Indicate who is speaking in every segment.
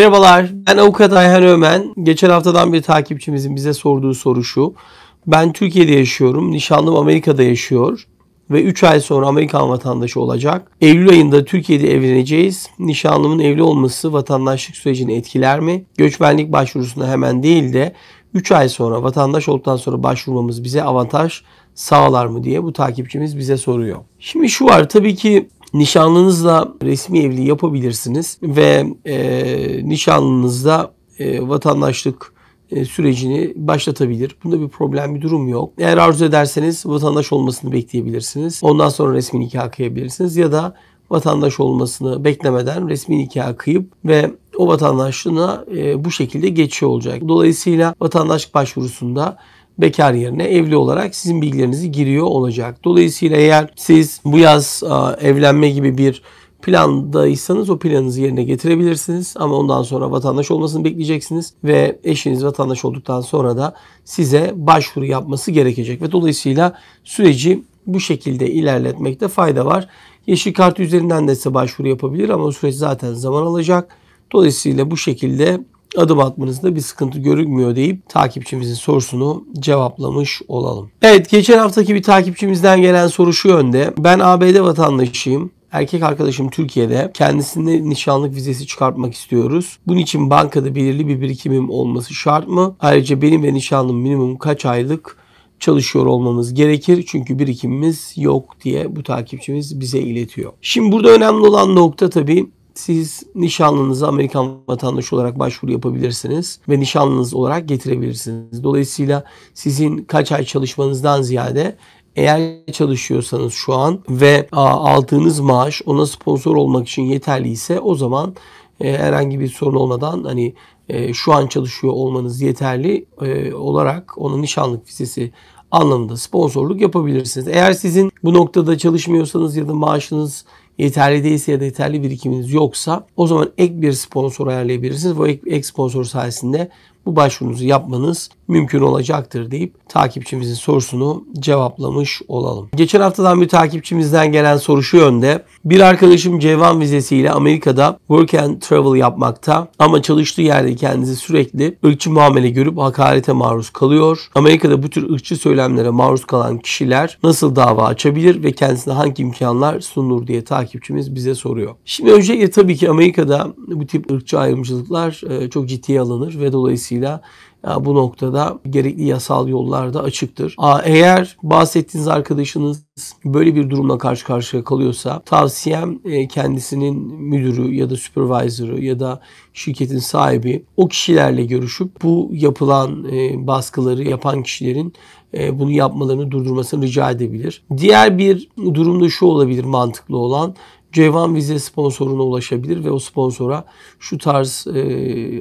Speaker 1: Merhabalar, ben avukat Ayhan Ömen. Geçen haftadan bir takipçimizin bize sorduğu soru şu. Ben Türkiye'de yaşıyorum, nişanlım Amerika'da yaşıyor ve 3 ay sonra Amerikan vatandaşı olacak. Eylül ayında Türkiye'de evleneceğiz. Nişanlımın evli olması vatandaşlık sürecini etkiler mi? Göçmenlik başvurusuna hemen değil de 3 ay sonra vatandaş olduktan sonra başvurmamız bize avantaj sağlar mı diye bu takipçimiz bize soruyor. Şimdi şu var tabii ki nişanlınızla resmi evliliği yapabilirsiniz ve e, nişanlınızda e, vatandaşlık e, sürecini başlatabilir. Bunda bir problem, bir durum yok. Eğer arzu ederseniz vatandaş olmasını bekleyebilirsiniz. Ondan sonra resmi nikah kıyabilirsiniz ya da vatandaş olmasını beklemeden resmi nikah kıyıp ve o vatandaşlığına e, bu şekilde geçiyor olacak. Dolayısıyla vatandaşlık başvurusunda bekar yerine evli olarak sizin bilgilerinizi giriyor olacak. Dolayısıyla eğer siz bu yaz e, evlenme gibi bir plandaysanız o planınızı yerine getirebilirsiniz. Ama ondan sonra vatandaş olmasını bekleyeceksiniz ve eşiniz vatandaş olduktan sonra da size başvuru yapması gerekecek ve dolayısıyla süreci bu şekilde ilerletmekte fayda var. Yeşil kart üzerinden de size başvuru yapabilir ama o süreç zaten zaman alacak. Dolayısıyla bu şekilde adım atmanızda bir sıkıntı görünmüyor deyip takipçimizin sorusunu cevaplamış olalım. Evet geçen haftaki bir takipçimizden gelen soru şu yönde. Ben ABD vatandaşıyım. Erkek arkadaşım Türkiye'de. Kendisine nişanlık vizesi çıkartmak istiyoruz. Bunun için bankada belirli bir birikimim olması şart mı? Ayrıca benim ve nişanlım minimum kaç aylık çalışıyor olmamız gerekir. Çünkü birikimimiz yok diye bu takipçimiz bize iletiyor. Şimdi burada önemli olan nokta tabii siz nişanlınıza Amerikan vatandaşı olarak başvuru yapabilirsiniz ve nişanlınız olarak getirebilirsiniz. Dolayısıyla sizin kaç ay çalışmanızdan ziyade eğer çalışıyorsanız şu an ve aldığınız maaş ona sponsor olmak için yeterli ise o zaman e, herhangi bir sorun olmadan hani e, şu an çalışıyor olmanız yeterli e, olarak onun nişanlık vizesi anlamında sponsorluk yapabilirsiniz. Eğer sizin bu noktada çalışmıyorsanız ya da maaşınız yeterli değilse ya da yeterli birikiminiz yoksa o zaman ek bir sponsor ayarlayabilirsiniz. Bu ek, ek sponsor sayesinde bu başvurunuzu yapmanız mümkün olacaktır deyip takipçimizin sorusunu cevaplamış olalım. Geçen haftadan bir takipçimizden gelen soru şu yönde. Bir arkadaşım Cevan vizesiyle Amerika'da work and travel yapmakta ama çalıştığı yerde kendisi sürekli ırkçı muamele görüp hakarete maruz kalıyor. Amerika'da bu tür ırkçı söylemlere maruz kalan kişiler nasıl dava açabilir ve kendisine hangi imkanlar sunulur diye takipçimiz bize soruyor. Şimdi öncelikle tabii ki Amerika'da bu tip ırkçı ayrımcılıklar e, çok ciddiye alınır ve dolayısıyla Dolayısıyla bu noktada gerekli yasal yollar da açıktır. Eğer bahsettiğiniz arkadaşınız böyle bir durumla karşı karşıya kalıyorsa tavsiyem e, kendisinin müdürü ya da supervisor'ı ya da şirketin sahibi o kişilerle görüşüp bu yapılan e, baskıları yapan kişilerin e, bunu yapmalarını durdurmasını rica edebilir. Diğer bir durumda şu olabilir mantıklı olan Ceyvan Vize sponsoruna ulaşabilir ve o sponsora şu tarz e,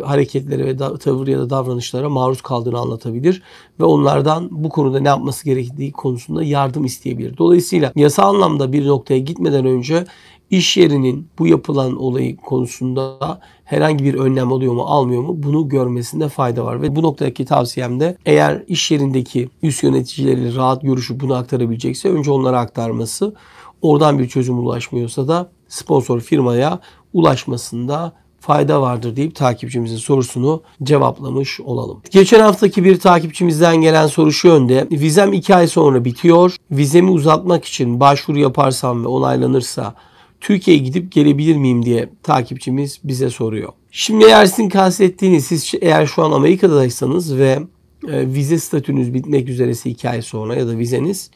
Speaker 1: hareketlere ve da, tavır ya da davranışlara maruz kaldığını anlatabilir ve onlardan bu konuda ne yapması gerektiği konusunda yardım isteyebilir. Dolayısıyla yasa anlamda bir noktaya gitmeden önce iş yerinin bu yapılan olayı konusunda herhangi bir önlem alıyor mu almıyor mu bunu görmesinde fayda var. Ve bu noktadaki tavsiyem de eğer iş yerindeki üst yöneticileriyle rahat görüşüp bunu aktarabilecekse önce onlara aktarması Oradan bir çözüm ulaşmıyorsa da sponsor firmaya ulaşmasında fayda vardır deyip takipçimizin sorusunu cevaplamış olalım. Geçen haftaki bir takipçimizden gelen soru şu yönde. Vizem 2 ay sonra bitiyor. Vizemi uzatmak için başvuru yaparsam ve onaylanırsa Türkiye'ye gidip gelebilir miyim diye takipçimiz bize soruyor. Şimdi eğer sizin kastettiğiniz siz eğer şu an Amerika'daysanız ve e, vize statünüz bitmek üzeresi 2 ay sonra ya da vizeniz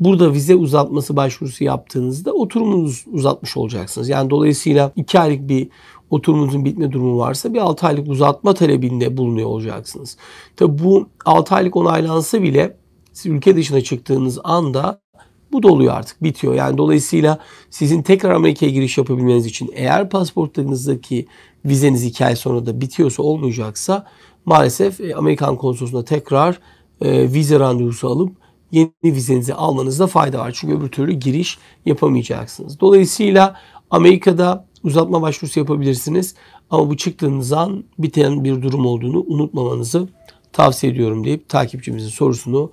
Speaker 1: Burada vize uzatması başvurusu yaptığınızda oturumunuzu uzatmış olacaksınız. Yani dolayısıyla 2 aylık bir oturumunuzun bitme durumu varsa bir 6 aylık uzatma talebinde bulunuyor olacaksınız. Tabi bu 6 aylık onaylansa bile siz ülke dışına çıktığınız anda bu doluyor artık bitiyor. Yani dolayısıyla sizin tekrar Amerika'ya giriş yapabilmeniz için eğer pasaportlarınızdaki vizeniz 2 ay sonra da bitiyorsa olmayacaksa maalesef e, Amerikan konsolosluğuna tekrar e, vize randevusu alıp yeni vizenizi almanızda fayda var. Çünkü öbür türlü giriş yapamayacaksınız. Dolayısıyla Amerika'da uzatma başvurusu yapabilirsiniz. Ama bu çıktığınız an biten bir durum olduğunu unutmamanızı tavsiye ediyorum deyip takipçimizin sorusunu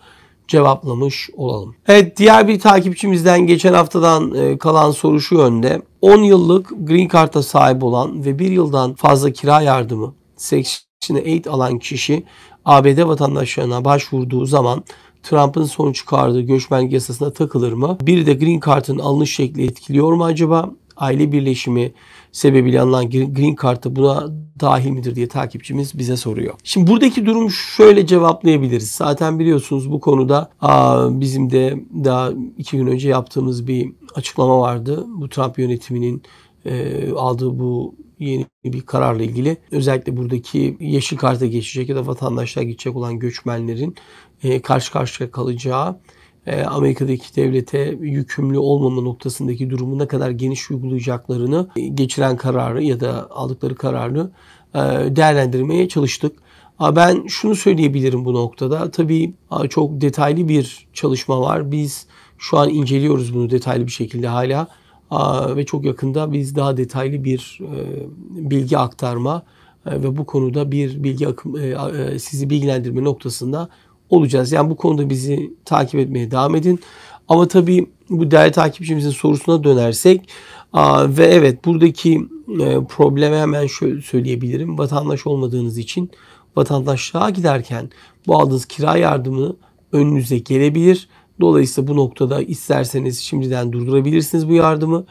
Speaker 1: cevaplamış olalım. Evet diğer bir takipçimizden geçen haftadan e, kalan soru şu yönde. 10 yıllık green card'a sahip olan ve 1 yıldan fazla kira yardımı Section 8 alan kişi ABD vatandaşlarına başvurduğu zaman Trump'ın son çıkardığı göçmenlik yasasına takılır mı? Bir de Green Card'ın alınış şekli etkiliyor mu acaba? Aile birleşimi sebebiyle alınan Green Card'da buna dahil midir diye takipçimiz bize soruyor. Şimdi buradaki durum şöyle cevaplayabiliriz. Zaten biliyorsunuz bu konuda aa, bizim de daha iki gün önce yaptığımız bir açıklama vardı. Bu Trump yönetiminin e, aldığı bu yeni bir kararla ilgili özellikle buradaki yeşil karta geçecek ya da vatandaşlar gidecek olan göçmenlerin e, karşı karşıya kalacağı, e, Amerika'daki devlete yükümlü olmama noktasındaki durumu ne kadar geniş uygulayacaklarını, e, geçiren kararı ya da aldıkları kararı e, değerlendirmeye çalıştık. Ben şunu söyleyebilirim bu noktada. Tabii çok detaylı bir çalışma var. Biz şu an inceliyoruz bunu detaylı bir şekilde hala ve çok yakında biz daha detaylı bir e, bilgi aktarma e, ve bu konuda bir bilgi akım sizi bilgilendirme noktasında olacağız. Yani bu konuda bizi takip etmeye devam edin. Ama tabii bu değerli takipçimizin sorusuna dönersek ve evet buradaki e, problemi hemen şöyle söyleyebilirim. Vatandaş olmadığınız için vatandaşlığa giderken bu aldığınız kira yardımı önünüze gelebilir. Dolayısıyla bu noktada isterseniz şimdiden durdurabilirsiniz bu yardımı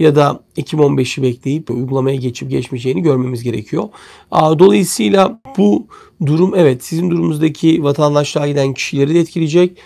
Speaker 1: ya da 2015'i bekleyip uygulamaya geçip geçmeyeceğini görmemiz gerekiyor. Dolayısıyla bu durum evet sizin durumunuzdaki vatandaşlığa giden kişileri de etkileyecek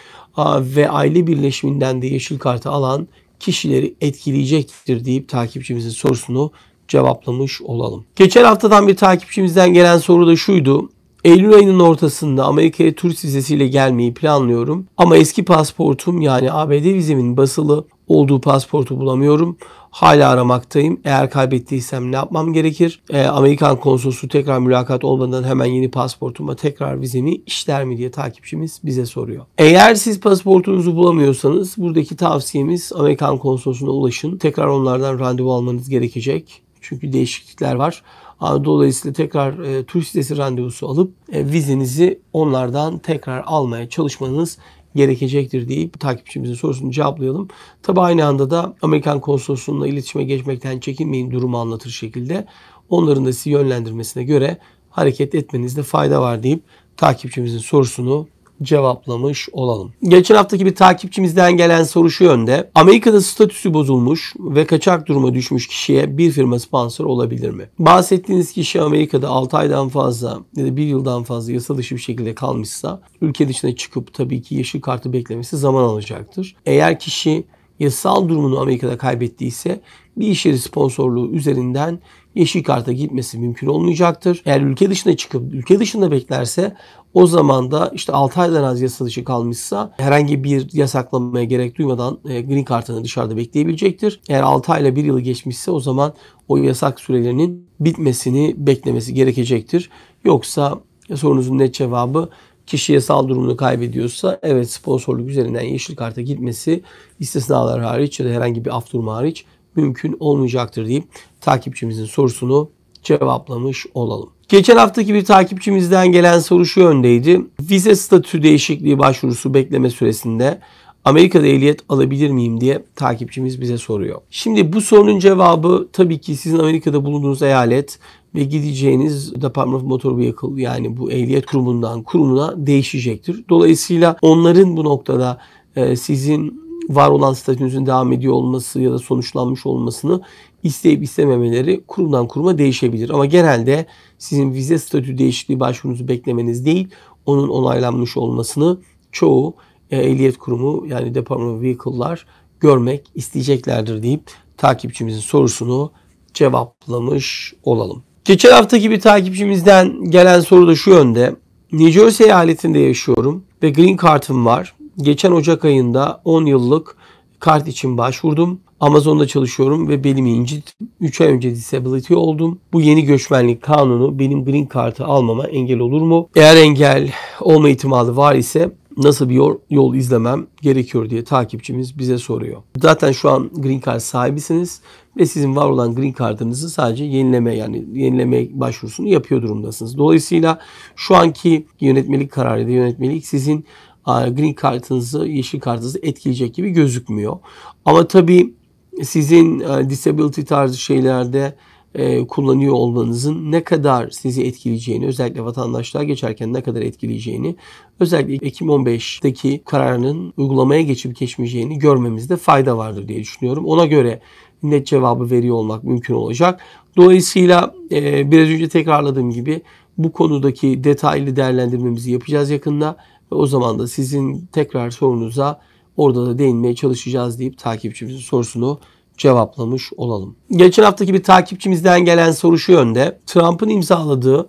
Speaker 1: ve aile birleşiminden de yeşil kartı alan kişileri etkileyecektir deyip takipçimizin sorusunu cevaplamış olalım. Geçen haftadan bir takipçimizden gelen soru da şuydu. Eylül ayının ortasında Amerika'ya turist vizesiyle gelmeyi planlıyorum. Ama eski pasportum yani ABD vizemin basılı olduğu pasportu bulamıyorum. Hala aramaktayım. Eğer kaybettiysem ne yapmam gerekir? E, Amerikan konsolosluğu tekrar mülakat olmadan hemen yeni pasportuma tekrar vizemi işler mi diye takipçimiz bize soruyor. Eğer siz pasportunuzu bulamıyorsanız buradaki tavsiyemiz Amerikan konsolosluğuna ulaşın. Tekrar onlardan randevu almanız gerekecek. Çünkü değişiklikler var. Dolayısıyla tekrar e, turist sitesi randevusu alıp e, vizenizi onlardan tekrar almaya çalışmanız gerekecektir deyip takipçimizin sorusunu cevaplayalım. Tabi aynı anda da Amerikan konsolosluğuna iletişime geçmekten çekinmeyin durumu anlatır şekilde onların da sizi yönlendirmesine göre hareket etmenizde fayda var deyip takipçimizin sorusunu cevaplamış olalım. Geçen haftaki bir takipçimizden gelen soru şu yönde. Amerika'da statüsü bozulmuş ve kaçak duruma düşmüş kişiye bir firma sponsor olabilir mi? Bahsettiğiniz kişi Amerika'da 6 aydan fazla ya da 1 yıldan fazla yasa dışı bir şekilde kalmışsa ülke dışına çıkıp tabii ki yeşil kartı beklemesi zaman alacaktır. Eğer kişi yasal durumunu Amerika'da kaybettiyse bir iş yeri sponsorluğu üzerinden yeşil karta gitmesi mümkün olmayacaktır. Eğer ülke dışına çıkıp ülke dışında beklerse o zaman da işte 6 aydan az yasa dışı kalmışsa herhangi bir yasaklamaya gerek duymadan e, green kartını dışarıda bekleyebilecektir. Eğer 6 ayla 1 yılı geçmişse o zaman o yasak sürelerinin bitmesini beklemesi gerekecektir. Yoksa sorunuzun net cevabı kişi yasal durumunu kaybediyorsa evet sponsorluk üzerinden yeşil karta gitmesi istisnalar hariç ya da herhangi bir af durumu hariç mümkün olmayacaktır deyip takipçimizin sorusunu cevaplamış olalım. Geçen haftaki bir takipçimizden gelen soru şu yöndeydi. Vize statü değişikliği başvurusu bekleme süresinde Amerika'da ehliyet alabilir miyim diye takipçimiz bize soruyor. Şimdi bu sorunun cevabı tabii ki sizin Amerika'da bulunduğunuz eyalet ve gideceğiniz Department of Motor Vehicle yani bu ehliyet kurumundan kurumuna değişecektir. Dolayısıyla onların bu noktada e, sizin var olan statünüzün devam ediyor olması ya da sonuçlanmış olmasını isteyip istememeleri kurumdan kuruma değişebilir. Ama genelde sizin vize statü değişikliği başvurunuzu beklemeniz değil, onun onaylanmış olmasını çoğu e, ehliyet kurumu yani Department of Vehicle'lar görmek isteyeceklerdir deyip takipçimizin sorusunu cevaplamış olalım. Geçen haftaki bir takipçimizden gelen soru da şu yönde. New Jersey eyaletinde yaşıyorum ve green card'ım var geçen Ocak ayında 10 yıllık kart için başvurdum. Amazon'da çalışıyorum ve belimi incittim. 3 ay önce disability oldum. Bu yeni göçmenlik kanunu benim green kartı almama engel olur mu? Eğer engel olma ihtimali var ise nasıl bir yol, yol izlemem gerekiyor diye takipçimiz bize soruyor. Zaten şu an green card sahibisiniz ve sizin var olan green card'ınızı sadece yenileme yani yenileme başvurusunu yapıyor durumdasınız. Dolayısıyla şu anki yönetmelik kararı da yönetmelik sizin green kartınızı, yeşil kartınızı etkileyecek gibi gözükmüyor. Ama tabii sizin e, disability tarzı şeylerde e, kullanıyor olmanızın ne kadar sizi etkileyeceğini, özellikle vatandaşlığa geçerken ne kadar etkileyeceğini, özellikle Ekim 15'teki kararının uygulamaya geçip geçmeyeceğini görmemizde fayda vardır diye düşünüyorum. Ona göre net cevabı veriyor olmak mümkün olacak. Dolayısıyla e, biraz önce tekrarladığım gibi bu konudaki detaylı değerlendirmemizi yapacağız yakında. Ve o zaman da sizin tekrar sorunuza orada da değinmeye çalışacağız deyip takipçimizin sorusunu cevaplamış olalım. Geçen haftaki bir takipçimizden gelen soru şu yönde. Trump'ın imzaladığı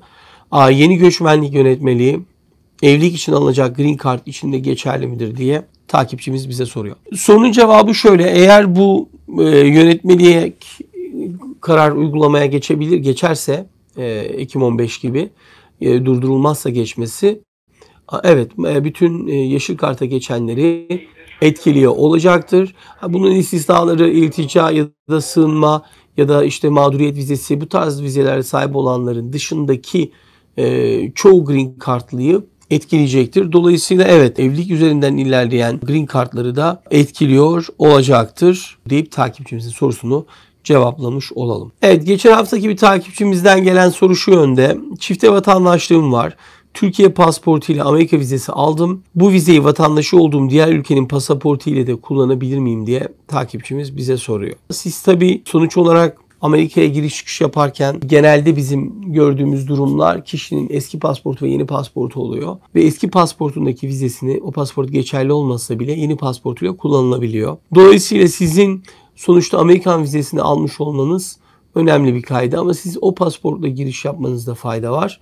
Speaker 1: yeni göçmenlik yönetmeliği evlilik için alınacak green card içinde geçerli midir diye takipçimiz bize soruyor. Sorunun cevabı şöyle. Eğer bu e, yönetmeliğe karar uygulamaya geçebilir geçerse e, Ekim 15 gibi e, durdurulmazsa geçmesi Evet, e, bütün e, yeşil karta geçenleri etkiliyor olacaktır. Bunun istisnaları iltica ya da sığınma ya da işte mağduriyet vizesi bu tarz vizelere sahip olanların dışındaki e, çoğu green Kartlıyı etkileyecektir. Dolayısıyla evet evlilik üzerinden ilerleyen green Kartları da etkiliyor olacaktır deyip takipçimizin sorusunu cevaplamış olalım. Evet geçen haftaki bir takipçimizden gelen soru şu yönde. Çifte vatandaşlığım var. Türkiye pasaportu ile Amerika vizesi aldım. Bu vizeyi vatandaşı olduğum diğer ülkenin pasaportu ile de kullanabilir miyim diye takipçimiz bize soruyor. Siz tabi sonuç olarak Amerika'ya giriş çıkış yaparken genelde bizim gördüğümüz durumlar kişinin eski pasportu ve yeni pasportu oluyor. Ve eski pasportundaki vizesini o pasport geçerli olmasa bile yeni pasportuyla kullanılabiliyor. Dolayısıyla sizin sonuçta Amerikan vizesini almış olmanız önemli bir kaydı ama siz o pasportla giriş yapmanızda fayda var.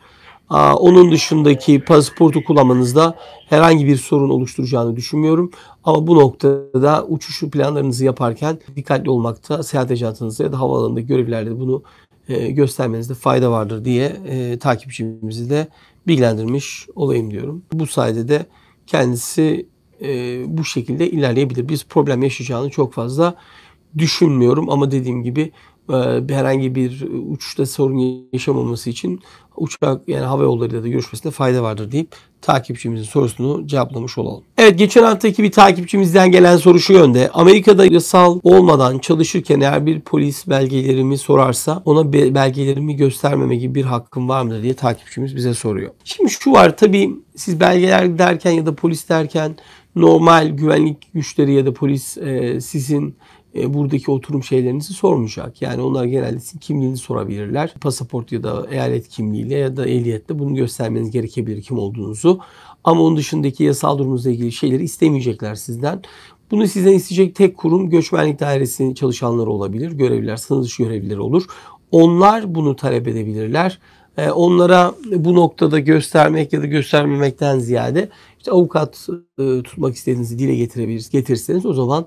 Speaker 1: Onun dışındaki pasaportu kullanmanızda herhangi bir sorun oluşturacağını düşünmüyorum. Ama bu noktada uçuşu planlarınızı yaparken dikkatli olmakta seyahat ajansınızda ya da havaalanındaki görevlilerde bunu e, göstermenizde fayda vardır diye e, takipçimizi de bilgilendirmiş olayım diyorum. Bu sayede de kendisi e, bu şekilde ilerleyebilir. Biz problem yaşayacağını çok fazla düşünmüyorum ama dediğim gibi ee, herhangi bir uçuşta sorun yaşamaması için uçak yani hava yollarıyla da görüşmesinde fayda vardır deyip takipçimizin sorusunu cevaplamış olalım. Evet geçen haftaki bir takipçimizden gelen soru şu yönde. Amerika'da yasal olmadan çalışırken eğer bir polis belgelerimi sorarsa ona belgelerimi göstermeme gibi bir hakkım var mı diye takipçimiz bize soruyor. Şimdi şu var tabii siz belgeler derken ya da polis derken normal güvenlik güçleri ya da polis e, sizin e, buradaki oturum şeylerinizi sormayacak. Yani onlar genelde sizin kimliğini sorabilirler. Pasaport ya da eyalet kimliğiyle ya da ehliyetle bunu göstermeniz gerekebilir kim olduğunuzu. Ama onun dışındaki yasal durumunuzla ilgili şeyleri istemeyecekler sizden. Bunu sizden isteyecek tek kurum göçmenlik dairesinin çalışanları olabilir. Görevliler, sınır dışı görevlileri olur. Onlar bunu talep edebilirler. E, onlara bu noktada göstermek ya da göstermemekten ziyade işte avukat e, tutmak istediğinizi dile getirebiliriz. getirseniz o zaman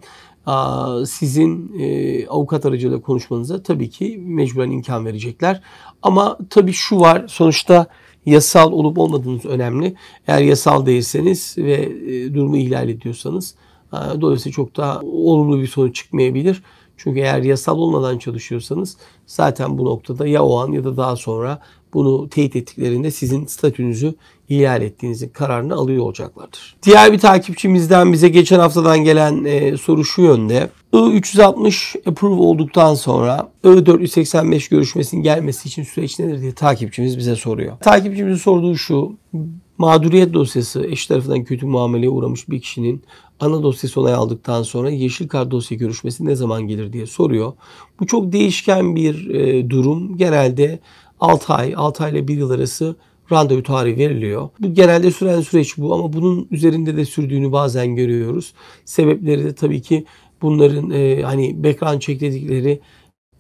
Speaker 1: sizin e, avukat aracılığıyla konuşmanıza tabii ki mecburen imkan verecekler. Ama tabii şu var sonuçta yasal olup olmadığınız önemli. Eğer yasal değilseniz ve e, durumu ihlal ediyorsanız e, dolayısıyla çok daha olumlu bir sonuç çıkmayabilir. Çünkü eğer yasal olmadan çalışıyorsanız zaten bu noktada ya o an ya da daha sonra bunu teyit ettiklerinde sizin statünüzü ihlal ettiğinizin kararını alıyor olacaklardır. Diğer bir takipçimizden bize geçen haftadan gelen e, soru şu yönde. I-360 approve olduktan sonra I-485 görüşmesinin gelmesi için süreç nedir diye takipçimiz bize soruyor. Takipçimizin sorduğu şu. Mağduriyet dosyası eş tarafından kötü muameleye uğramış bir kişinin ana dosyası onay aldıktan sonra yeşil kart dosya görüşmesi ne zaman gelir diye soruyor. Bu çok değişken bir e, durum. Genelde 6 ay, 6 ay ile 1 yıl arası randevu tarihi veriliyor. Bu genelde süren süreç bu ama bunun üzerinde de sürdüğünü bazen görüyoruz. Sebepleri de tabii ki bunların e, hani background check dedikleri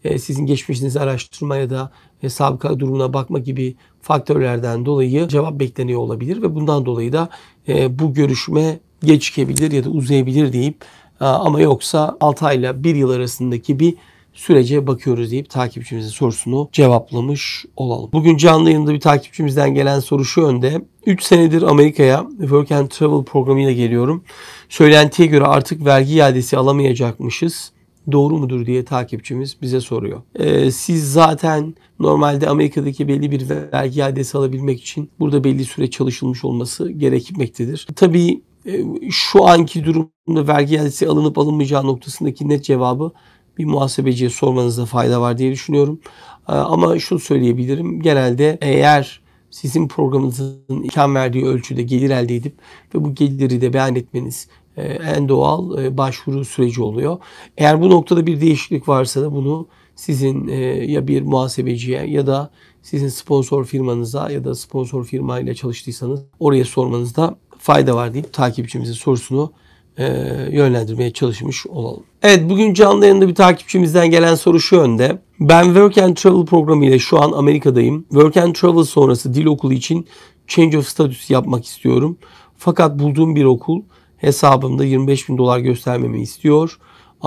Speaker 1: e, sizin geçmişinizi araştırma ya da e, sabıka durumuna bakma gibi faktörlerden dolayı cevap bekleniyor olabilir ve bundan dolayı da e, bu görüşme gecikebilir ya da uzayabilir deyip e, ama yoksa 6 ayla 1 yıl arasındaki bir sürece bakıyoruz deyip takipçimizin sorusunu cevaplamış olalım. Bugün canlı yayında bir takipçimizden gelen soru şu önde. 3 senedir Amerika'ya Work and Travel programıyla geliyorum. Söylentiye göre artık vergi iadesi alamayacakmışız doğru mudur diye takipçimiz bize soruyor. Ee, siz zaten normalde Amerika'daki belli bir vergi iadesi alabilmek için burada belli süre çalışılmış olması gerekmektedir. Tabii e, şu anki durumda vergi iadesi alınıp alınmayacağı noktasındaki net cevabı bir muhasebeciye sormanızda fayda var diye düşünüyorum. Ee, ama şunu söyleyebilirim. Genelde eğer sizin programınızın imkan verdiği ölçüde gelir elde edip ve bu geliri de beyan etmeniz e, en doğal e, başvuru süreci oluyor. Eğer bu noktada bir değişiklik varsa da bunu sizin e, ya bir muhasebeciye ya da sizin sponsor firmanıza ya da sponsor firmayla çalıştıysanız oraya sormanızda fayda var deyip takipçimizin sorusunu e, yönlendirmeye çalışmış olalım. Evet bugün canlı yayında bir takipçimizden gelen soru şu önde: Ben Work and Travel programı ile şu an Amerika'dayım. Work and Travel sonrası dil okulu için Change of Status yapmak istiyorum. Fakat bulduğum bir okul hesabımda 25 bin dolar göstermemi istiyor.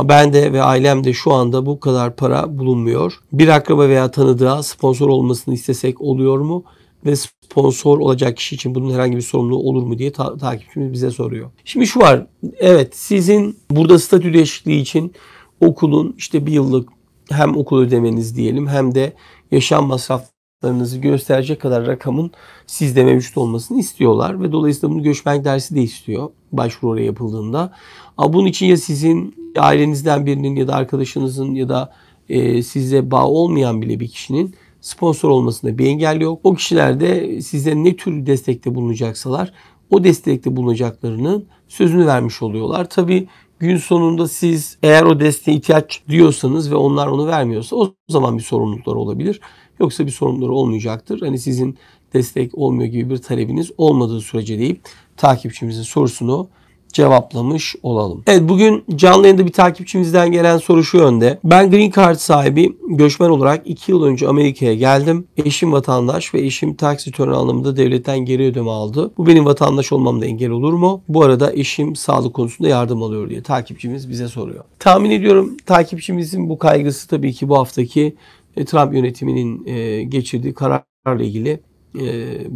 Speaker 1: Ben de ve ailem de şu anda bu kadar para bulunmuyor. Bir akraba veya tanıdığa sponsor olmasını istesek oluyor mu? ve sponsor olacak kişi için bunun herhangi bir sorumluluğu olur mu diye ta- takipçimiz bize soruyor. Şimdi şu var. Evet sizin burada statü değişikliği için okulun işte bir yıllık hem okul ödemeniz diyelim hem de yaşam masraflarınızı gösterecek kadar rakamın sizde mevcut olmasını istiyorlar ve dolayısıyla bunu göçmenlik dersi de istiyor başvuru oraya yapıldığında. Ama bunun için ya sizin ailenizden birinin ya da arkadaşınızın ya da e, size bağ olmayan bile bir kişinin sponsor olmasında bir engel yok. O kişiler de size ne tür destekte bulunacaksalar o destekte bulunacaklarının sözünü vermiş oluyorlar. Tabi gün sonunda siz eğer o desteğe ihtiyaç diyorsanız ve onlar onu vermiyorsa o zaman bir sorumluluklar olabilir. Yoksa bir sorumlulukları olmayacaktır. Hani sizin destek olmuyor gibi bir talebiniz olmadığı sürece deyip takipçimizin sorusunu cevaplamış olalım. Evet bugün canlı yayında bir takipçimizden gelen soru şu yönde. Ben green card sahibi göçmen olarak 2 yıl önce Amerika'ya geldim. Eşim vatandaş ve eşim tax return anlamında devletten geri ödeme aldı. Bu benim vatandaş olmamda engel olur mu? Bu arada eşim sağlık konusunda yardım alıyor diye takipçimiz bize soruyor. Tahmin ediyorum takipçimizin bu kaygısı tabii ki bu haftaki e, Trump yönetiminin e, geçirdiği kararla ilgili e,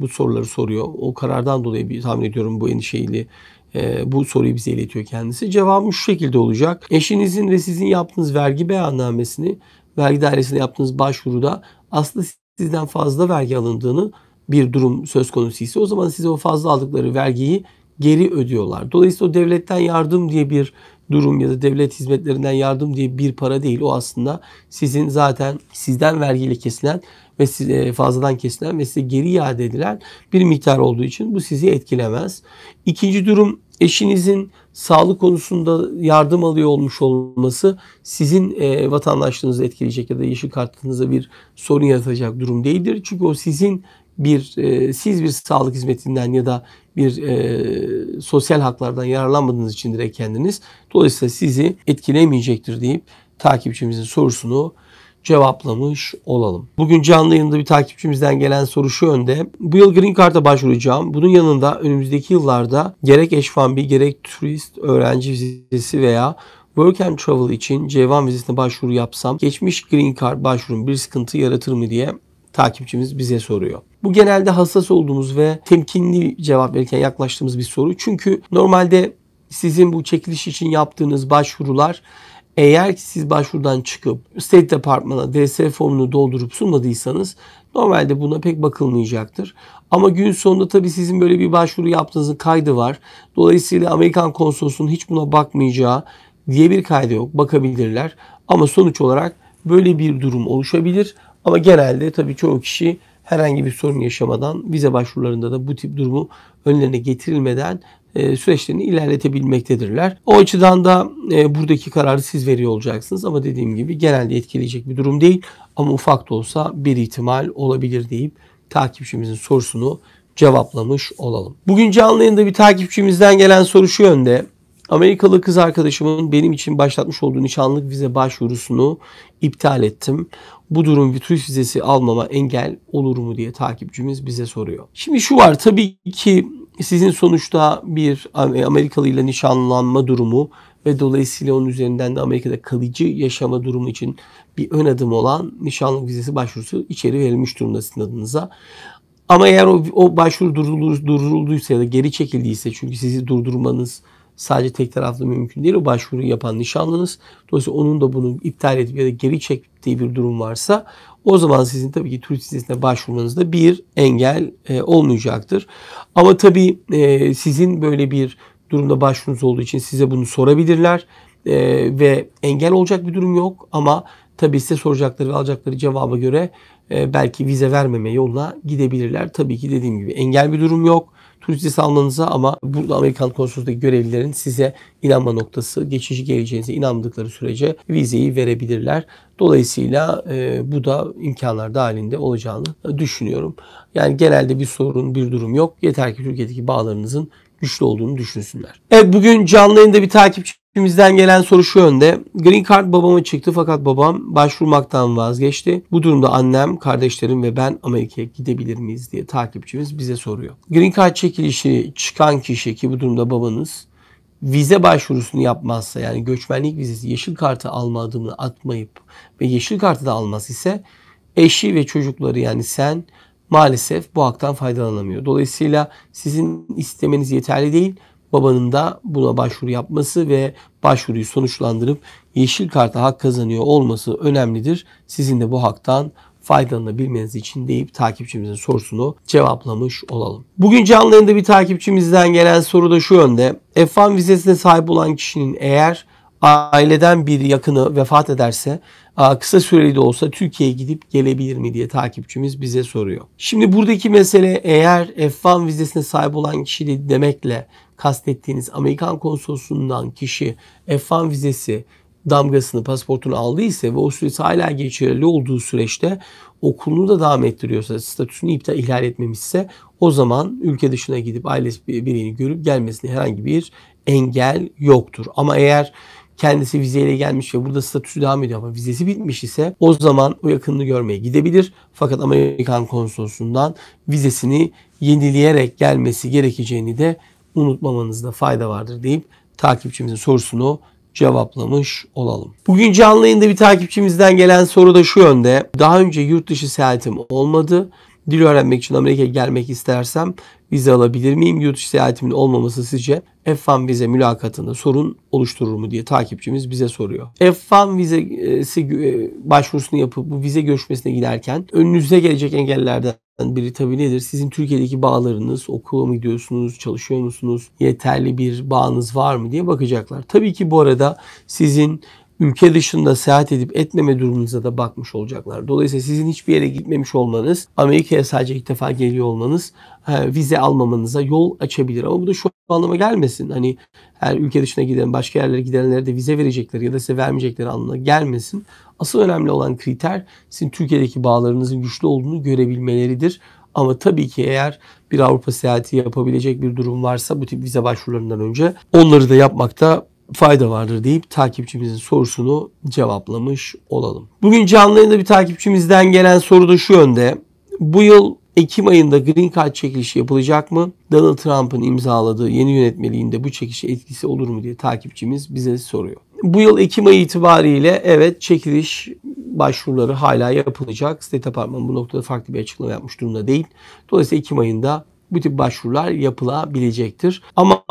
Speaker 1: bu soruları soruyor. O karardan dolayı bir tahmin ediyorum bu endişeyle e, bu soruyu bize iletiyor kendisi. Cevabım şu şekilde olacak. Eşinizin ve sizin yaptığınız vergi beyannamesini vergi dairesine yaptığınız başvuruda aslında sizden fazla vergi alındığını bir durum söz konusu ise o zaman size o fazla aldıkları vergiyi geri ödüyorlar. Dolayısıyla o devletten yardım diye bir durum ya da devlet hizmetlerinden yardım diye bir para değil. O aslında sizin zaten sizden vergiyle kesilen ve size fazladan kesilen ve size geri iade edilen bir miktar olduğu için bu sizi etkilemez. İkinci durum eşinizin sağlık konusunda yardım alıyor olmuş olması sizin e, vatandaşlığınızı etkileyecek ya da yeşil kartınıza bir sorun yaratacak durum değildir. Çünkü o sizin bir e, siz bir sağlık hizmetinden ya da bir e, sosyal haklardan yararlanmadığınız içindir direkt kendiniz dolayısıyla sizi etkilemeyecektir deyip takipçimizin sorusunu cevaplamış olalım. Bugün canlı yayında bir takipçimizden gelen soru şu önde. Bu yıl Green Card'a başvuracağım. Bunun yanında önümüzdeki yıllarda gerek H-1B gerek turist öğrenci vizesi veya Work and Travel için C1 vizesine başvuru yapsam geçmiş Green Card başvurum bir sıkıntı yaratır mı diye takipçimiz bize soruyor. Bu genelde hassas olduğumuz ve temkinli cevap verirken yaklaştığımız bir soru. Çünkü normalde sizin bu çekiliş için yaptığınız başvurular eğer ki siz başvurudan çıkıp State Department'a DS formunu doldurup sunmadıysanız normalde buna pek bakılmayacaktır. Ama gün sonunda tabii sizin böyle bir başvuru yaptığınızın kaydı var. Dolayısıyla Amerikan konsolosunun hiç buna bakmayacağı diye bir kaydı yok. Bakabilirler. Ama sonuç olarak böyle bir durum oluşabilir. Ama genelde tabii çoğu kişi herhangi bir sorun yaşamadan vize başvurularında da bu tip durumu önlerine getirilmeden e, süreçlerini ilerletebilmektedirler. O açıdan da e, buradaki kararı siz veriyor olacaksınız ama dediğim gibi genelde etkileyecek bir durum değil ama ufak da olsa bir ihtimal olabilir deyip takipçimizin sorusunu cevaplamış olalım. Bugün canlı yayında bir takipçimizden gelen soru şu yönde. Amerikalı kız arkadaşımın benim için başlatmış olduğu nişanlık vize başvurusunu iptal ettim. Bu durum bir turist vizesi almama engel olur mu diye takipçimiz bize soruyor. Şimdi şu var tabii ki sizin sonuçta bir hani, Amerikalı ile nişanlanma durumu ve dolayısıyla onun üzerinden de Amerika'da kalıcı yaşama durumu için bir ön adım olan nişanlık vizesi başvurusu içeri verilmiş durumda sizin adınıza. Ama eğer o, o başvuru durdurulur, durdurulduysa ya da geri çekildiyse çünkü sizi durdurmanız sadece tek taraflı mümkün değil. O başvuru yapan nişanlınız. Dolayısıyla onun da bunu iptal edip ya da geri çektiği bir durum varsa o zaman sizin tabii ki turist vizesine başvurmanızda bir engel e, olmayacaktır. Ama tabii e, sizin böyle bir durumda başvurunuz olduğu için size bunu sorabilirler e, ve engel olacak bir durum yok ama tabii size soracakları ve alacakları cevaba göre e, belki vize vermeme yoluna gidebilirler. Tabii ki dediğim gibi engel bir durum yok turist vizesi almanıza ama burada Amerikan konsolosluğundaki görevlilerin size inanma noktası geçici geleceğinize inandıkları sürece vizeyi verebilirler. Dolayısıyla e, bu da imkanlar dahilinde olacağını düşünüyorum. Yani genelde bir sorun, bir durum yok. Yeter ki Türkiye'deki bağlarınızın güçlü olduğunu düşünsünler. Evet bugün canlı yayında bir takipçi Hepimizden gelen soru şu yönde. Green Card babama çıktı fakat babam başvurmaktan vazgeçti. Bu durumda annem, kardeşlerim ve ben Amerika'ya gidebilir miyiz diye takipçimiz bize soruyor. Green Card çekilişi çıkan kişi ki bu durumda babanız vize başvurusunu yapmazsa yani göçmenlik vizesi yeşil kartı alma adımını atmayıp ve yeşil kartı da almaz ise eşi ve çocukları yani sen maalesef bu haktan faydalanamıyor. Dolayısıyla sizin istemeniz yeterli değil. Babanın da buna başvuru yapması ve başvuruyu sonuçlandırıp yeşil karta hak kazanıyor olması önemlidir. Sizin de bu haktan faydalanabilmeniz için deyip takipçimizin sorusunu cevaplamış olalım. Bugün canlı yayında bir takipçimizden gelen soru da şu yönde. F1 vizesine sahip olan kişinin eğer aileden bir yakını vefat ederse kısa süreli de olsa Türkiye'ye gidip gelebilir mi diye takipçimiz bize soruyor. Şimdi buradaki mesele eğer F1 vizesine sahip olan kişi demekle kastettiğiniz Amerikan konsolosluğundan kişi F1 vizesi damgasını, pasaportunu aldıysa ve o süresi hala geçerli olduğu süreçte okulunu da devam ettiriyorsa, statüsünü iptal ihlal etmemişse o zaman ülke dışına gidip ailesi birini görüp gelmesine herhangi bir engel yoktur. Ama eğer kendisi vizeyle gelmiş ve burada statüsü devam ediyor ama vizesi bitmiş ise o zaman o yakınını görmeye gidebilir. Fakat Amerikan konsolosundan vizesini yenileyerek gelmesi gerekeceğini de unutmamanızda fayda vardır deyip takipçimizin sorusunu cevaplamış olalım. Bugün canlı yayında bir takipçimizden gelen soru da şu yönde. Daha önce yurt dışı seyahatim olmadı. Dil öğrenmek için Amerika'ya gelmek istersem vize alabilir miyim? Yurt dışı seyahatimin olmaması sizce F1 vize mülakatında sorun oluşturur mu diye takipçimiz bize soruyor. F1 vizesi e, başvurusunu yapıp bu vize görüşmesine giderken önünüze gelecek engellerden biri tabii nedir? Sizin Türkiye'deki bağlarınız, okula mı gidiyorsunuz, çalışıyor musunuz, yeterli bir bağınız var mı diye bakacaklar. Tabii ki bu arada sizin ülke dışında seyahat edip etmeme durumunuza da bakmış olacaklar. Dolayısıyla sizin hiçbir yere gitmemiş olmanız, Amerika'ya sadece ilk defa geliyor olmanız e, vize almamanıza yol açabilir. Ama bu da şu anlama gelmesin. Hani her ülke dışına giden, başka yerlere gidenlere de vize verecekler ya da size vermeyecekler anlamına gelmesin. Asıl önemli olan kriter sizin Türkiye'deki bağlarınızın güçlü olduğunu görebilmeleridir. Ama tabii ki eğer bir Avrupa seyahati yapabilecek bir durum varsa bu tip vize başvurularından önce onları da yapmakta fayda vardır deyip takipçimizin sorusunu cevaplamış olalım. Bugün canlı yayında bir takipçimizden gelen soru da şu yönde. Bu yıl Ekim ayında Green Card çekilişi yapılacak mı? Donald Trump'ın imzaladığı yeni yönetmeliğinde bu çekişe etkisi olur mu diye takipçimiz bize soruyor. Bu yıl Ekim ayı itibariyle evet çekiliş başvuruları hala yapılacak. State Department bu noktada farklı bir açıklama yapmış durumda değil. Dolayısıyla Ekim ayında bu tip başvurular yapılabilecektir. Ama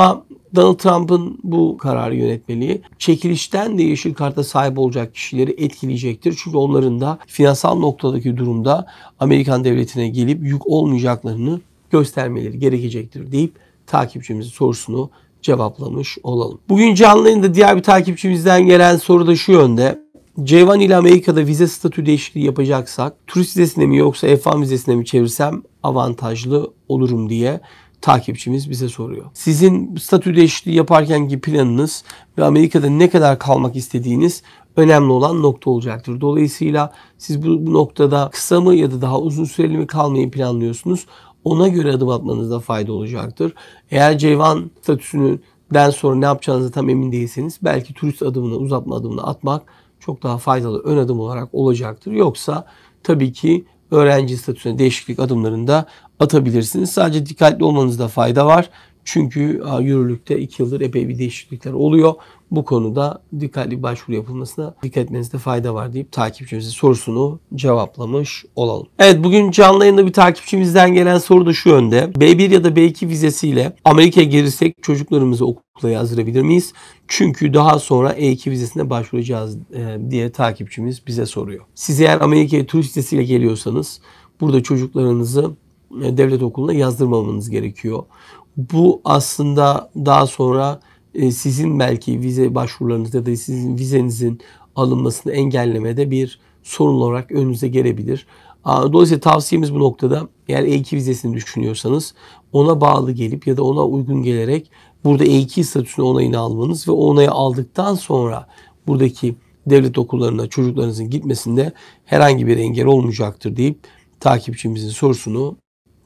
Speaker 1: Donald Trump'ın bu kararı yönetmeliği çekilişten de yeşil karta sahip olacak kişileri etkileyecektir. Çünkü onların da finansal noktadaki durumda Amerikan devletine gelip yük olmayacaklarını göstermeleri gerekecektir deyip takipçimizin sorusunu cevaplamış olalım. Bugün canlı yayında diğer bir takipçimizden gelen soru da şu yönde. C1 ile Amerika'da vize statü değişikliği yapacaksak turist vizesine mi yoksa F1 vizesine mi çevirsem avantajlı olurum diye takipçimiz bize soruyor. Sizin statü değişikliği yaparkenki planınız ve Amerika'da ne kadar kalmak istediğiniz önemli olan nokta olacaktır. Dolayısıyla siz bu noktada kısa mı ya da daha uzun süreli mi kalmayı planlıyorsunuz? Ona göre adım atmanızda fayda olacaktır. Eğer C1 statüsünden sonra ne yapacağınızı tam emin değilseniz belki turist adımını uzatma adımını atmak çok daha faydalı ön adım olarak olacaktır. Yoksa tabii ki öğrenci statüsüne değişiklik adımlarında atabilirsiniz. Sadece dikkatli olmanızda fayda var. Çünkü yürürlükte iki yıldır epey bir değişiklikler oluyor. Bu konuda dikkatli başvuru yapılmasına dikkat etmenizde fayda var deyip takipçimizin sorusunu cevaplamış olalım. Evet bugün canlı yayında bir takipçimizden gelen soru da şu yönde. B1 ya da B2 vizesiyle Amerika'ya gelirsek çocuklarımızı okula yazdırabilir miyiz? Çünkü daha sonra E2 vizesine başvuracağız e, diye takipçimiz bize soruyor. Siz eğer Amerika'ya turist vizesiyle geliyorsanız burada çocuklarınızı e, devlet okuluna yazdırmamanız gerekiyor. Bu aslında daha sonra e, sizin belki vize başvurularınızda da sizin vizenizin alınmasını engellemede bir sorun olarak önünüze gelebilir. Dolayısıyla tavsiyemiz bu noktada eğer E2 vizesini düşünüyorsanız ona bağlı gelip ya da ona uygun gelerek burada E2 statüsünü onayını almanız ve onayı aldıktan sonra buradaki devlet okullarına çocuklarınızın gitmesinde herhangi bir engel olmayacaktır deyip takipçimizin sorusunu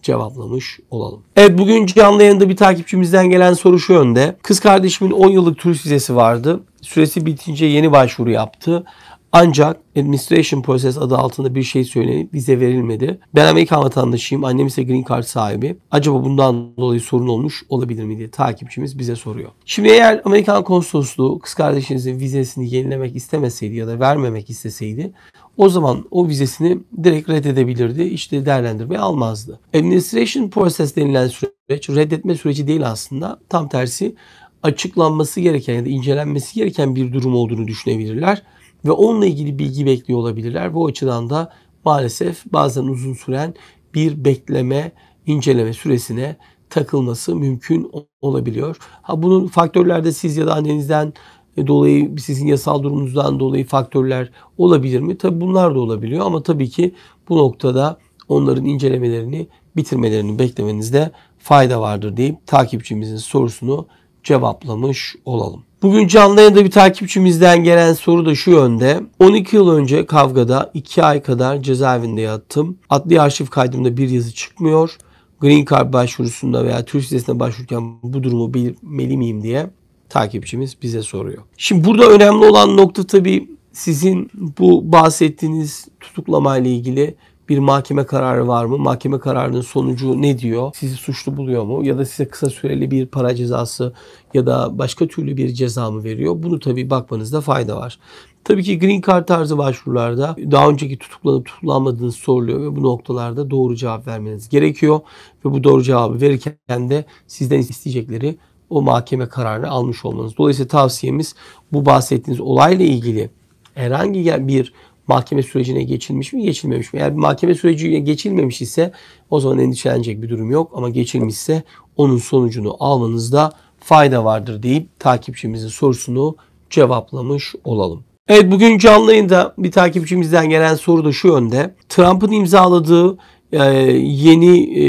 Speaker 1: cevaplamış olalım. Evet bugün canlı yayında bir takipçimizden gelen soru şu yönde. Kız kardeşimin 10 yıllık turist vizesi vardı. Süresi bitince yeni başvuru yaptı. Ancak Administration Process adı altında bir şey söylenip vize verilmedi. Ben Amerikan vatandaşıyım. Annem ise Green Card sahibi. Acaba bundan dolayı sorun olmuş olabilir mi diye takipçimiz bize soruyor. Şimdi eğer Amerikan konsolosluğu kız kardeşinizin vizesini yenilemek istemeseydi ya da vermemek isteseydi o zaman o vizesini direkt reddedebilirdi. İşte değerlendirme almazdı. Administration process denilen süreç reddetme süreci değil aslında. Tam tersi açıklanması gereken ya da incelenmesi gereken bir durum olduğunu düşünebilirler ve onunla ilgili bilgi bekliyor olabilirler. Bu açıdan da maalesef bazen uzun süren bir bekleme, inceleme süresine takılması mümkün olabiliyor. Ha bunun faktörlerde siz ya da annenizden e, dolayı sizin yasal durumunuzdan dolayı faktörler olabilir mi? Tabii bunlar da olabiliyor ama tabii ki bu noktada onların incelemelerini bitirmelerini beklemenizde fayda vardır deyip takipçimizin sorusunu cevaplamış olalım. Bugün canlı yayında bir takipçimizden gelen soru da şu yönde. 12 yıl önce kavgada 2 ay kadar cezaevinde yattım. Adli arşiv kaydımda bir yazı çıkmıyor. Green Card başvurusunda veya Türk vizesine başvururken bu durumu bilmeli miyim diye takipçimiz bize soruyor. Şimdi burada önemli olan nokta tabii sizin bu bahsettiğiniz tutuklama ile ilgili bir mahkeme kararı var mı? Mahkeme kararının sonucu ne diyor? Sizi suçlu buluyor mu? Ya da size kısa süreli bir para cezası ya da başka türlü bir ceza mı veriyor? Bunu tabii bakmanızda fayda var. Tabii ki green card tarzı başvurularda daha önceki tutuklanıp tutuklanmadığınız soruluyor ve bu noktalarda doğru cevap vermeniz gerekiyor. Ve bu doğru cevabı verirken de sizden isteyecekleri o mahkeme kararını almış olmanız. Dolayısıyla tavsiyemiz bu bahsettiğiniz olayla ilgili herhangi bir mahkeme sürecine geçilmiş mi geçilmemiş mi? Eğer bir mahkeme sürecine geçilmemiş ise o zaman endişelenecek bir durum yok ama geçilmişse onun sonucunu almanızda fayda vardır deyip takipçimizin sorusunu cevaplamış olalım. Evet bugün canlı yayında bir takipçimizden gelen soru da şu yönde. Trump'ın imzaladığı e, yeni e,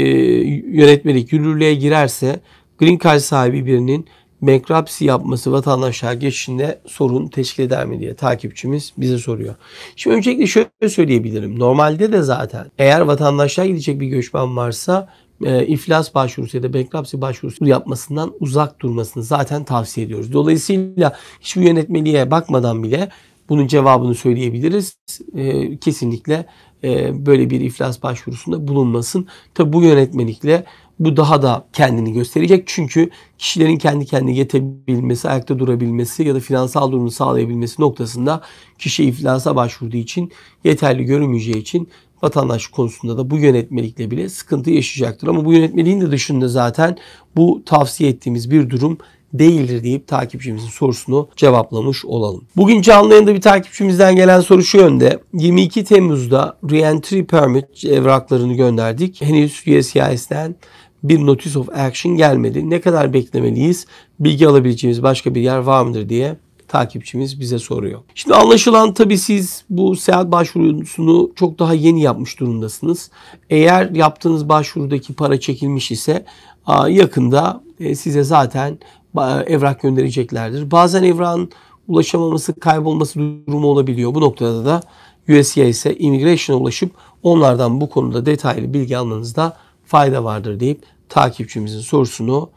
Speaker 1: yönetmelik yürürlüğe girerse Green Card sahibi birinin bankruptcy yapması vatandaşlar geçişinde sorun teşkil eder mi diye takipçimiz bize soruyor. Şimdi öncelikle şöyle söyleyebilirim. Normalde de zaten eğer vatandaşlar gidecek bir göçmen varsa e, iflas başvurusu ya da bankruptcy başvurusu yapmasından uzak durmasını zaten tavsiye ediyoruz. Dolayısıyla hiçbir yönetmeliğe bakmadan bile bunun cevabını söyleyebiliriz. E, kesinlikle e, böyle bir iflas başvurusunda bulunmasın. Tabi bu yönetmelikle bu daha da kendini gösterecek. Çünkü kişilerin kendi kendine yetebilmesi, ayakta durabilmesi ya da finansal durumu sağlayabilmesi noktasında kişi iflasa başvurduğu için yeterli görünmeyeceği için vatandaş konusunda da bu yönetmelikle bile sıkıntı yaşayacaktır. Ama bu yönetmeliğin de dışında zaten bu tavsiye ettiğimiz bir durum değildir deyip takipçimizin sorusunu cevaplamış olalım. Bugün canlı yayında bir takipçimizden gelen soru şu yönde. 22 Temmuz'da Reentry Permit evraklarını gönderdik. Henüz USCIS'den bir notice of action gelmedi. Ne kadar beklemeliyiz? Bilgi alabileceğimiz başka bir yer var mıdır diye takipçimiz bize soruyor. Şimdi anlaşılan tabii siz bu seyahat başvurusunu çok daha yeni yapmış durumdasınız. Eğer yaptığınız başvurudaki para çekilmiş ise yakında e, size zaten evrak göndereceklerdir. Bazen evran ulaşamaması, kaybolması durumu olabiliyor. Bu noktada da USCIS'e, immigration'a ulaşıp onlardan bu konuda detaylı bilgi almanızda fayda vardır deyip takipçimizin sorusunu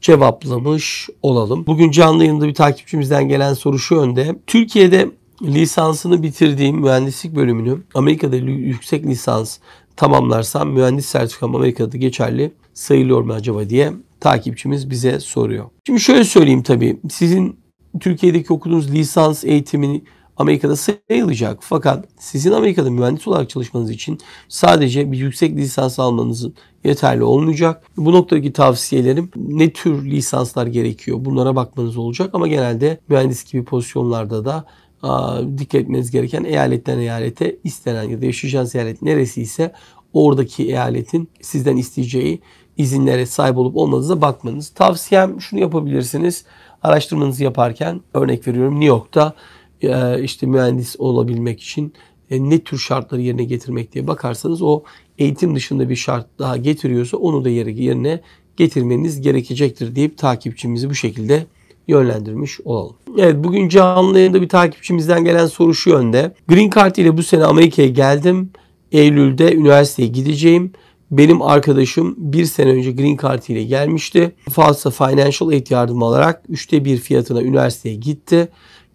Speaker 1: cevaplamış olalım. Bugün canlı yayında bir takipçimizden gelen soru şu önde. Türkiye'de lisansını bitirdiğim mühendislik bölümünü Amerika'da yüksek lisans tamamlarsam mühendis sertifikam Amerika'da geçerli sayılıyor mu acaba diye takipçimiz bize soruyor. Şimdi şöyle söyleyeyim tabii. Sizin Türkiye'deki okuduğunuz lisans eğitimini Amerika'da sayılacak. Fakat sizin Amerika'da mühendis olarak çalışmanız için sadece bir yüksek lisans almanızın yeterli olmayacak. Bu noktadaki tavsiyelerim ne tür lisanslar gerekiyor bunlara bakmanız olacak ama genelde mühendis gibi pozisyonlarda da a, dikkat etmeniz gereken eyaletten eyalete istenen ya da yaşayacağınız eyalet neresi ise oradaki eyaletin sizden isteyeceği izinlere sahip olup olmadığınıza bakmanız. Tavsiyem şunu yapabilirsiniz. Araştırmanızı yaparken örnek veriyorum New York'ta e, işte mühendis olabilmek için e, ne tür şartları yerine getirmek diye bakarsanız o eğitim dışında bir şart daha getiriyorsa onu da yerine getirmeniz gerekecektir deyip takipçimizi bu şekilde yönlendirmiş olalım. Evet bugün canlı yayında bir takipçimizden gelen soru şu yönde. Green Card ile bu sene Amerika'ya geldim. Eylül'de üniversiteye gideceğim. Benim arkadaşım bir sene önce Green Card ile gelmişti. fazla Financial Aid yardımı alarak üçte bir fiyatına üniversiteye gitti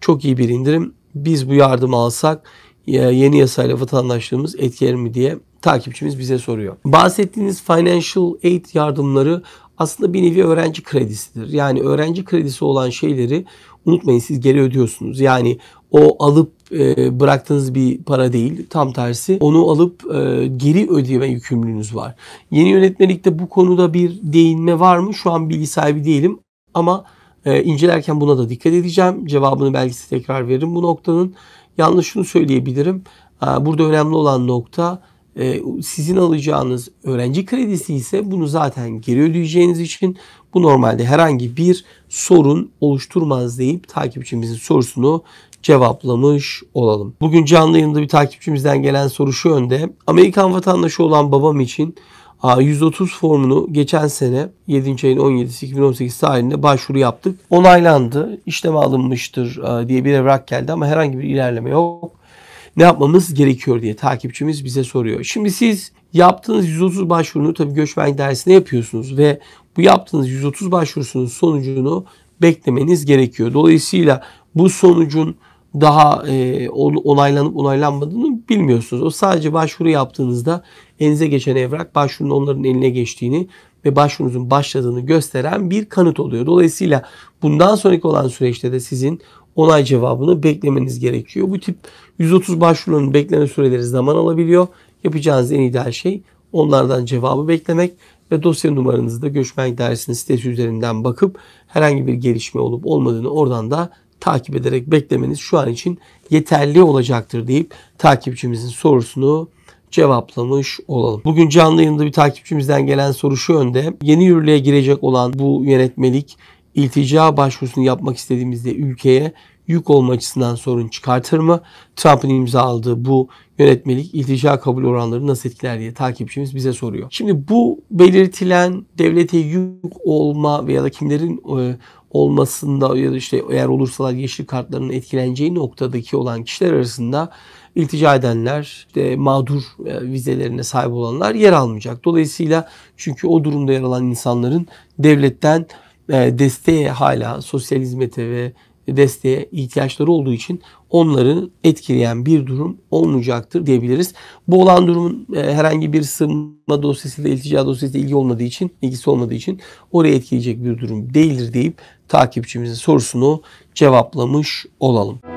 Speaker 1: çok iyi bir indirim. Biz bu yardımı alsak e, yeni yasayla vatandaşlığımız etkiler mi diye takipçimiz bize soruyor. Bahsettiğiniz financial aid yardımları aslında bir nevi öğrenci kredisidir. Yani öğrenci kredisi olan şeyleri unutmayın siz geri ödüyorsunuz. Yani o alıp e, bıraktığınız bir para değil. Tam tersi onu alıp e, geri ödeme yükümlülüğünüz var. Yeni yönetmelikte bu konuda bir değinme var mı? Şu an bilgi sahibi değilim ama e, incelerken buna da dikkat edeceğim. Cevabını belki tekrar veririm bu noktanın. Yalnız şunu söyleyebilirim. burada önemli olan nokta e, sizin alacağınız öğrenci kredisi ise bunu zaten geri ödeyeceğiniz için bu normalde herhangi bir sorun oluşturmaz deyip takipçimizin sorusunu cevaplamış olalım. Bugün canlı yayında bir takipçimizden gelen soru şu önde. Amerikan vatandaşı olan babam için 130 formunu geçen sene 7. ayın 17'si 2018 tarihinde başvuru yaptık. Onaylandı, işleme alınmıştır e, diye bir evrak geldi ama herhangi bir ilerleme yok. Ne yapmamız gerekiyor diye takipçimiz bize soruyor. Şimdi siz yaptığınız 130 başvurunu tabii göçmen dersine yapıyorsunuz ve bu yaptığınız 130 başvurusunun sonucunu beklemeniz gerekiyor. Dolayısıyla bu sonucun daha e, onaylanıp onaylanmadığını bilmiyorsunuz. O sadece başvuru yaptığınızda elinize geçen evrak başvurunun onların eline geçtiğini ve başvurunuzun başladığını gösteren bir kanıt oluyor. Dolayısıyla bundan sonraki olan süreçte de sizin onay cevabını beklemeniz gerekiyor. Bu tip 130 başvurunun bekleme süreleri zaman alabiliyor. Yapacağınız en ideal şey onlardan cevabı beklemek ve dosya numaranızı da göçmen dairesinin sitesi üzerinden bakıp herhangi bir gelişme olup olmadığını oradan da takip ederek beklemeniz şu an için yeterli olacaktır deyip takipçimizin sorusunu cevaplamış olalım. Bugün canlı yayında bir takipçimizden gelen soru şu yönde. Yeni yürürlüğe girecek olan bu yönetmelik iltica başvurusunu yapmak istediğimizde ülkeye yük olma açısından sorun çıkartır mı? Trump'ın imza aldığı bu yönetmelik iltica kabul oranları nasıl etkiler diye takipçimiz bize soruyor. Şimdi bu belirtilen devlete yük olma veya da kimlerin e, olmasında ya da işte eğer olursalar yeşil kartlarının etkileneceği noktadaki olan kişiler arasında iltica edenler, işte mağdur e, vizelerine sahip olanlar yer almayacak. Dolayısıyla çünkü o durumda yer alan insanların devletten e, desteğe hala sosyal hizmete ve desteğe ihtiyaçları olduğu için onları etkileyen bir durum olmayacaktır diyebiliriz. Bu olan durumun e, herhangi bir sığınma dosyası da iltica dosyası da ilgi olmadığı için, ilgisi olmadığı için oraya etkileyecek bir durum değildir deyip takipçimizin sorusunu cevaplamış olalım.